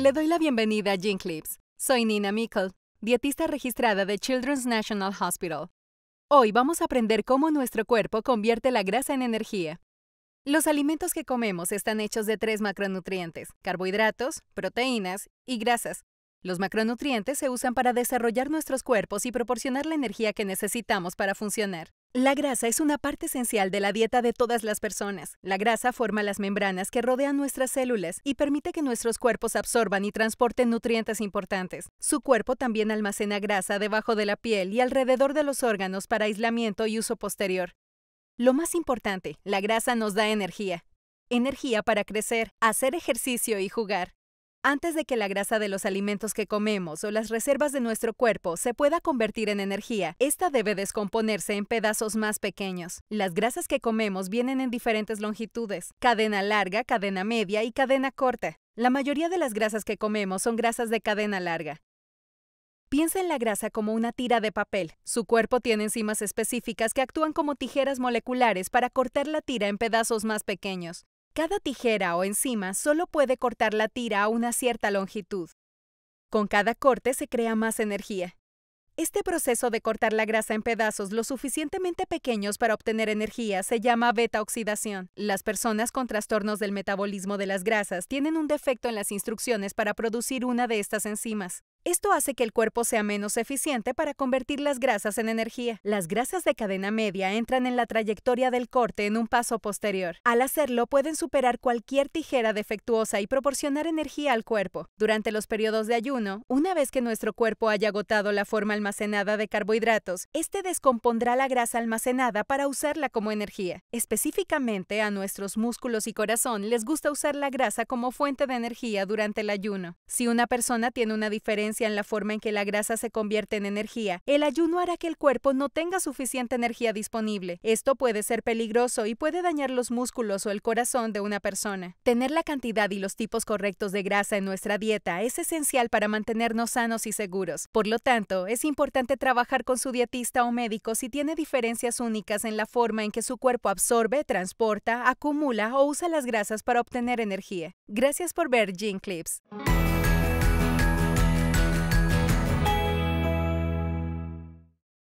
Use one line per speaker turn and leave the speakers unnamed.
Le doy la bienvenida a Gene Clips. Soy Nina Mikkel, dietista registrada de Children's National Hospital. Hoy vamos a aprender cómo nuestro cuerpo convierte la grasa en energía. Los alimentos que comemos están hechos de tres macronutrientes, carbohidratos, proteínas y grasas. Los macronutrientes se usan para desarrollar nuestros cuerpos y proporcionar la energía que necesitamos para funcionar. La grasa es una parte esencial de la dieta de todas las personas. La grasa forma las membranas que rodean nuestras células y permite que nuestros cuerpos absorban y transporten nutrientes importantes. Su cuerpo también almacena grasa debajo de la piel y alrededor de los órganos para aislamiento y uso posterior. Lo más importante, la grasa nos da energía. Energía para crecer, hacer ejercicio y jugar. Antes de que la grasa de los alimentos que comemos o las reservas de nuestro cuerpo se pueda convertir en energía, esta debe descomponerse en pedazos más pequeños. Las grasas que comemos vienen en diferentes longitudes, cadena larga, cadena media y cadena corta. La mayoría de las grasas que comemos son grasas de cadena larga. Piensa en la grasa como una tira de papel. Su cuerpo tiene enzimas específicas que actúan como tijeras moleculares para cortar la tira en pedazos más pequeños. Cada tijera o enzima solo puede cortar la tira a una cierta longitud. Con cada corte se crea más energía. Este proceso de cortar la grasa en pedazos lo suficientemente pequeños para obtener energía se llama beta oxidación. Las personas con trastornos del metabolismo de las grasas tienen un defecto en las instrucciones para producir una de estas enzimas. Esto hace que el cuerpo sea menos eficiente para convertir las grasas en energía. Las grasas de cadena media entran en la trayectoria del corte en un paso posterior. Al hacerlo pueden superar cualquier tijera defectuosa y proporcionar energía al cuerpo. Durante los periodos de ayuno, una vez que nuestro cuerpo haya agotado la forma almacenada de carbohidratos, este descompondrá la grasa almacenada para usarla como energía. Específicamente a nuestros músculos y corazón les gusta usar la grasa como fuente de energía durante el ayuno. Si una persona tiene una diferencia en la forma en que la grasa se convierte en energía, el ayuno hará que el cuerpo no tenga suficiente energía disponible. Esto puede ser peligroso y puede dañar los músculos o el corazón de una persona. Tener la cantidad y los tipos correctos de grasa en nuestra dieta es esencial para mantenernos sanos y seguros. Por lo tanto, es importante trabajar con su dietista o médico si tiene diferencias únicas en la forma en que su cuerpo absorbe, transporta, acumula o usa las grasas para obtener energía. Gracias por ver Gene Clips.